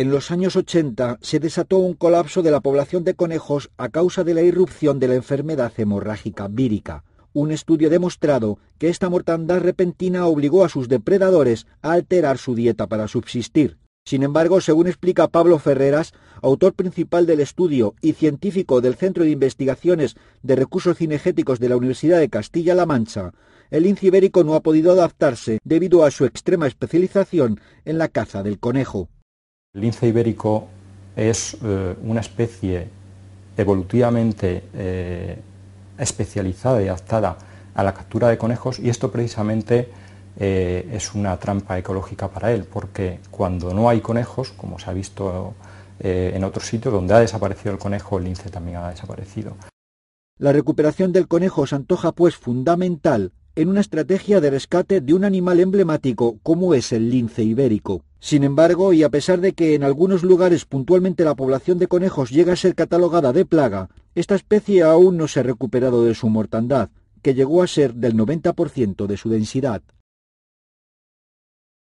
En los años 80 se desató un colapso de la población de conejos a causa de la irrupción de la enfermedad hemorrágica vírica. Un estudio ha demostrado que esta mortandad repentina obligó a sus depredadores a alterar su dieta para subsistir. Sin embargo, según explica Pablo Ferreras, autor principal del estudio y científico del Centro de Investigaciones de Recursos Cinegéticos de la Universidad de Castilla-La Mancha, el lince ibérico no ha podido adaptarse debido a su extrema especialización en la caza del conejo. El lince ibérico es eh, una especie evolutivamente eh, especializada y adaptada a la captura de conejos y esto precisamente eh, es una trampa ecológica para él, porque cuando no hay conejos, como se ha visto en otros sitios donde ha desaparecido el conejo, el lince también ha desaparecido. La recuperación del conejo se antoja pues fundamental en una estrategia de rescate de un animal emblemático como es el lince ibérico. Sin embargo, y a pesar de que en algunos lugares puntualmente la población de conejos llega a ser catalogada de plaga, esta especie aún no se ha recuperado de su mortandad, que llegó a ser del 90% de su densidad.